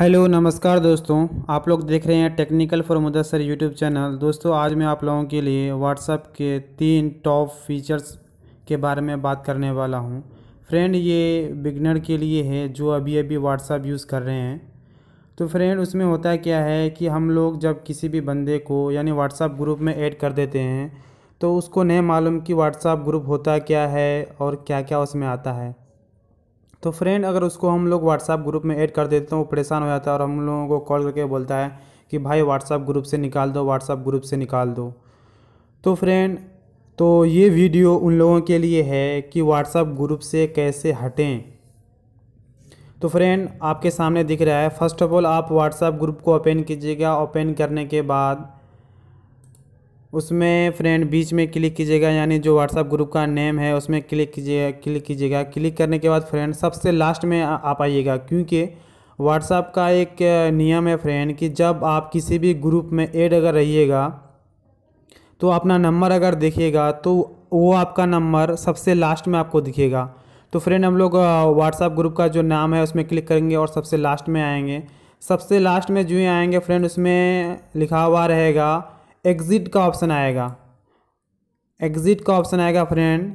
hello नमस्कार दोस्तों आप लोग देख रहे हैं technical for Mudassar YouTube channel दोस्तों आज मैं आप लोगों के लिए व्हाट्सअप के तीन टॉप फीचर्स के बारे में बात करने वाला हूं फ्रेंड ये बिगनर के लिए है जो अभी अभी व्हाट्सअप यूज़ कर रहे हैं तो फ्रेंड उसमें होता क्या है कि हम लोग जब किसी भी बंदे को यानी व्हाट्सअप ग्रुप में ऐड कर देते हैं तो उसको नहीं मालूम कि व्हाट्सअप ग्रुप होता क्या है और क्या क्या उसमें आता है तो फ्रेंड अगर उसको हम लोग व्हाट्सअप ग्रुप में ऐड कर देते हैं तो वो परेशान हो जाता है और हम लोगों को कॉल करके बोलता है कि भाई व्हाट्सअप ग्रुप से निकाल दो व्हाट्सअप ग्रुप से निकाल दो तो फ्रेंड तो ये वीडियो उन लोगों के लिए है कि व्हाट्सअप ग्रुप से कैसे हटें तो फ्रेंड आपके सामने दिख रहा है फर्स्ट ऑफ ऑल आप व्हाट्सअप ग्रुप को ओपन कीजिएगा ओपन करने के बाद उसमें फ्रेंड बीच में क्लिक कीजिएगा यानी जो व्हाट्सअप ग्रुप का नेम है उसमें क्लिक कीजिएगा क्लिक कीजिएगा क्लिक करने के बाद फ्रेंड सबसे लास्ट में आप आइएगा क्योंकि व्हाट्सअप का एक नियम है फ्रेंड कि जब आप किसी भी ग्रुप में ऐड अगर रहिएगा तो अपना नंबर अगर देखिएगा तो वो आपका नंबर सबसे लास्ट में आपको दिखेगा तो फ्रेंड हम लोग व्हाट्सअप ग्रुप का जो नाम है उसमें क्लिक करेंगे और सबसे लास्ट में आएंगे सबसे लास्ट में जो ही आएंगे फ्रेंड उसमें लिखा हुआ रहेगा एग्ज़िट का ऑप्शन आएगा एग्ज़िट का ऑप्शन आएगा फ्रेंड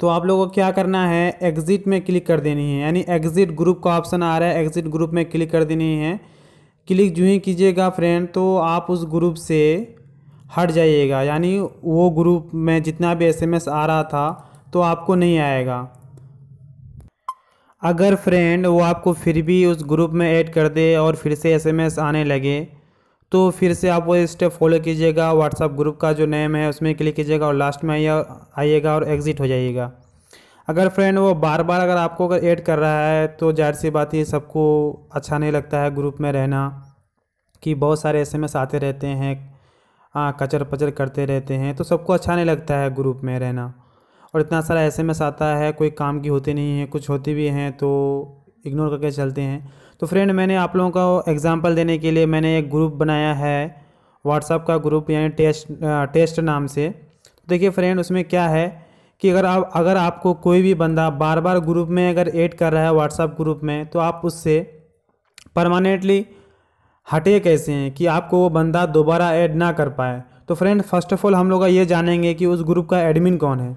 तो आप लोगों को क्या करना है एग्ज़िट में क्लिक कर देनी है यानी एग्ज़िट ग्रुप का ऑप्शन आ रहा है एग्ज़िट ग्रुप में क्लिक कर देनी है क्लिक जो ही कीजिएगा फ्रेंड तो आप उस ग्रुप से हट जाइएगा यानी वो ग्रुप में जितना भी एसएमएस आ रहा था तो आपको नहीं आएगा अगर फ्रेंड वो आपको फिर भी उस ग्रुप में ऐड कर दे और फिर से एसएमएस आने लगे तो फिर से आप वो स्टेप फॉलो कीजिएगा व्हाट्सअप ग्रुप का जो नेम है उसमें क्लिक कीजिएगा और लास्ट में आइए आइएगा और एग्ज़िट हो जाइएगा अगर फ्रेंड वो बार बार अगर आपको अगर ऐड कर रहा है तो जाहिर सी बात ही सबको अच्छा नहीं लगता है ग्रुप में रहना कि बहुत सारे एस आते रहते हैं हाँ कचर पचर करते रहते हैं तो सबको अच्छा नहीं लगता है ग्रुप में रहना और इतना सारा एस आता है कोई काम की होती नहीं है कुछ होती भी हैं तो इग्नोर करके चलते हैं तो फ्रेंड मैंने आप लोगों को एग्ज़ाम्पल देने के लिए मैंने एक ग्रुप बनाया है व्हाट्सअप का ग्रुप यानी टेस्ट टेस्ट नाम से तो देखिए फ्रेंड उसमें क्या है कि अगर आप अगर आपको कोई भी बंदा बार बार ग्रुप में अगर ऐड कर रहा है व्हाट्सअप ग्रुप में तो आप उससे परमानेंटली हटे कैसे हैं कि आपको वो बंदा दोबारा ऐड ना कर पाए तो फ्रेंड फर्स्ट ऑफ ऑल हम लोग ये जानेंगे कि उस ग्रुप का एडमिन कौन है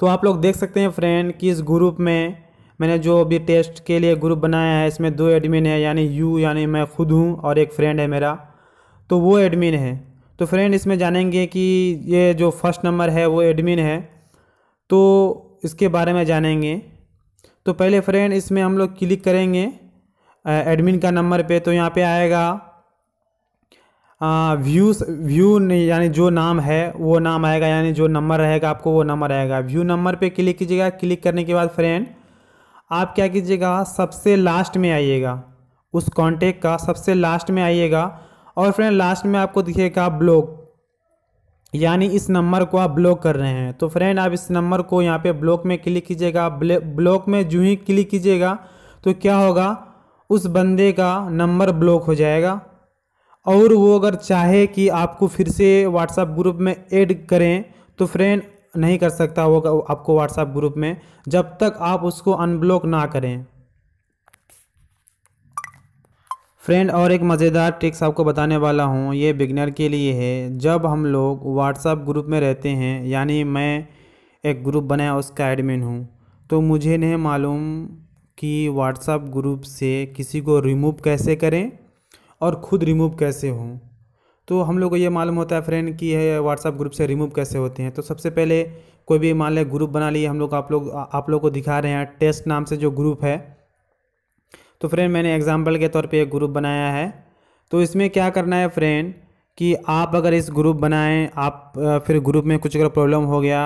तो आप लोग देख सकते हैं फ्रेंड कि इस ग्रुप में मैंने जो अभी टेस्ट के लिए ग्रुप बनाया है इसमें दो एडमिन है यानी यू यानी मैं खुद हूँ और एक फ्रेंड है मेरा तो वो एडमिन है तो फ्रेंड इसमें जानेंगे कि ये जो फर्स्ट नंबर है वो एडमिन है तो इसके बारे में जानेंगे तो पहले फ्रेंड इसमें हम लोग क्लिक करेंगे एडमिन का नंबर पे तो यहाँ पे आएगा व्यू व्यू यानी जो नाम है वो नाम आएगा यानी जो नंबर रहेगा आपको वो नंबर आएगा व्यू नंबर पे क्लिक कीजिएगा क्लिक करने के बाद फ्रेंड आप क्या कीजिएगा सबसे लास्ट में आइएगा उस कॉन्टेक्ट का सबसे लास्ट में आइएगा और फ्रेंड लास्ट में आपको दिखेगा ब्लॉक यानी इस नंबर को आप ब्लॉक कर रहे हैं तो फ्रेंड आप इस नंबर को यहाँ पे ब्लॉक में क्लिक कीजिएगा ब्लॉक में जो ही क्लिक कीजिएगा तो क्या होगा उस बंदे का नंबर ब्लॉक हो जाएगा और वो अगर चाहे कि आपको फिर से व्हाट्सएप ग्रुप में ऐड करें तो फ्रेंड नहीं कर सकता वो आपको व्हाट्सएप ग्रुप में जब तक आप उसको अनब्लॉक ना करें फ्रेंड और एक मज़ेदार ट्रिक्स आपको बताने वाला हूँ ये बिगनर के लिए है जब हम लोग व्हाट्सएप ग्रुप में रहते हैं यानी मैं एक ग्रुप बनाया उसका एडमिन हूँ तो मुझे नहीं मालूम कि व्हाट्सएप ग्रुप से किसी को रिमूव कैसे करें और ख़ुद रिमूव कैसे हों तो हम लोग को ये मालूम होता है फ्रेंड कि है व्हाट्सअप ग्रुप से रिमूव कैसे होते हैं तो सबसे पहले कोई भी मान लें ग्रुप बना लिए हम लोग आप लोग आप लोग को दिखा रहे हैं टेस्ट नाम से जो ग्रुप है तो फ्रेंड मैंने एग्जाम्पल के तौर पर एक ग्रुप बनाया है तो इसमें क्या करना है फ्रेंड कि आप अगर इस ग्रुप बनाएं आप फिर ग्रुप में कुछ अगर प्रॉब्लम हो गया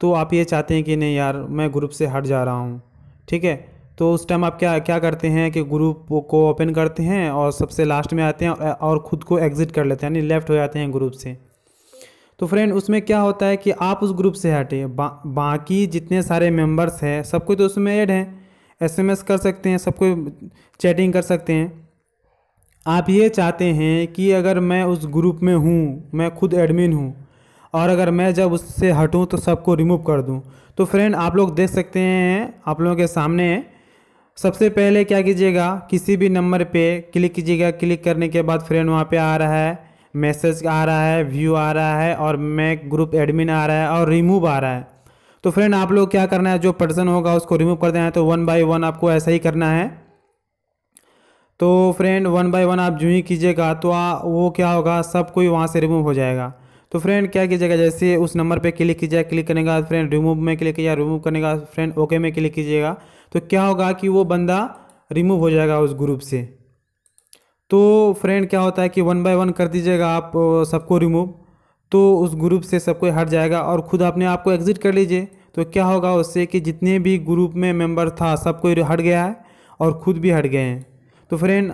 तो आप ये चाहते हैं कि नहीं यार मैं ग्रुप से हट जा रहा हूँ ठीक है तो उस टाइम आप क्या क्या करते हैं कि ग्रुप को ओपन करते हैं और सबसे लास्ट में आते हैं और ख़ुद को एग्ज़िट कर लेते हैं यानी लेफ़्ट हो जाते हैं ग्रुप से तो फ्रेंड उसमें क्या होता है कि आप उस ग्रुप से हटें बा, बाकी जितने सारे मेंबर्स हैं सबको तो उसमें ऐड हैं एसएमएस कर सकते हैं सबको चैटिंग कर सकते हैं आप ये चाहते हैं कि अगर मैं उस ग्रुप में हूँ मैं खुद एडमिन हूँ और अगर मैं जब उससे हटूँ तो सबको रिमूव कर दूँ तो फ्रेंड आप लोग देख सकते हैं आप लोगों के सामने है सबसे पहले क्या कीजिएगा किसी भी नंबर पे क्लिक कीजिएगा क्लिक करने के बाद फ्रेंड वहाँ पे आ रहा है मैसेज आ रहा है व्यू आ रहा है और मैक ग्रुप एडमिन आ रहा है और रिमूव आ रहा है तो फ्रेंड आप लोग क्या करना है जो पर्सन होगा उसको रिमूव कर देना है तो वन बाय वन आपको ऐसा ही करना है तो फ्रेंड वन बाय वन आप जो ही कीजिएगा तो आ, वो क्या होगा सब कोई वहाँ से रिमूव हो जाएगा तो फ्रेंड क्या कीजिएगा जैसे उस नंबर पे क्लिक कीजिएगा क्लिक करने के बाद फ्रेंड रिमूव में क्लिक किया रिमूव करने के बाद फ्रेंड ओके में क्लिक कीजिएगा तो क्या होगा कि वो बंदा रिमूव हो जाएगा उस ग्रुप से तो फ्रेंड क्या होता है कि वन बाय वन कर दीजिएगा आप सबको रिमूव तो उस ग्रुप से सब कोई हट जाएगा और खुद अपने आप को एग्ज़िट कर लीजिए तो क्या होगा उससे कि जितने भी ग्रुप में मेंबर था सब कोई हट गया है और खुद भी हट गए हैं तो फ्रेंड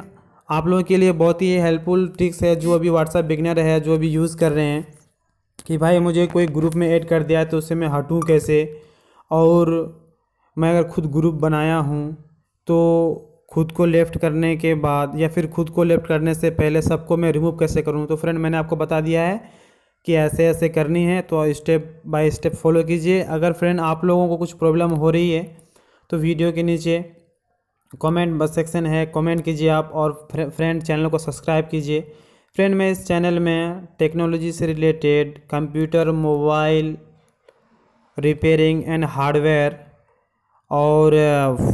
आप लोगों के लिए बहुत ही हेल्पफुल ट्रिक्स है जो अभी व्हाट्सअप बिगनर है जो अभी यूज़ कर रहे हैं कि भाई मुझे कोई ग्रुप में ऐड कर दिया है तो उससे मैं हटूँ कैसे और मैं अगर खुद ग्रुप बनाया हूँ तो खुद को लेफ़्ट करने के बाद या फिर खुद को लेफ़्ट करने से पहले सबको मैं रिमूव कैसे करूँ तो फ्रेंड मैंने आपको बता दिया है कि ऐसे ऐसे करनी है तो स्टेप बाय स्टेप फॉलो कीजिए अगर फ्रेंड आप लोगों को कुछ प्रॉब्लम हो रही है तो वीडियो के नीचे कमेंट सेक्शन है कमेंट कीजिए आप और फ्रेंड चैनल को सब्सक्राइब कीजिए फ्रेंड मैं इस चैनल में टेक्नोलॉजी से related computer mobile repairing and hardware और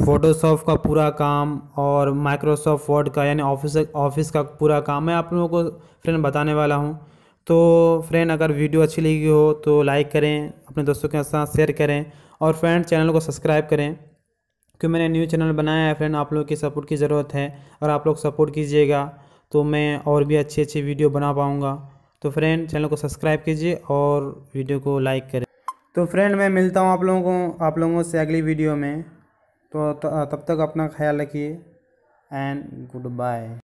फोटोशॉप का पूरा काम और माइक्रोसॉफ्ट वर्ड का यानी ऑफिस ऑफिस का पूरा काम मैं आप लोगों को फ्रेंड बताने वाला हूँ तो फ्रेंड अगर वीडियो अच्छी लगी हो तो लाइक करें अपने दोस्तों के साथ शेयर करें और फ्रेंड चैनल को सब्सक्राइब करें क्योंकि मैंने न्यू चैनल बनाया है फ्रेंड आप लोगों की सपोर्ट की ज़रूरत है और आप लोग सपोर्ट कीजिएगा तो मैं और भी अच्छी अच्छी वीडियो बना पाऊँगा तो फ्रेंड चैनल को सब्सक्राइब कीजिए और वीडियो को लाइक करें तो फ्रेंड मैं मिलता हूँ आप लोगों को आप लोगों से अगली वीडियो में तो, तो तब तक अपना ख्याल रखिए एंड गुड बाय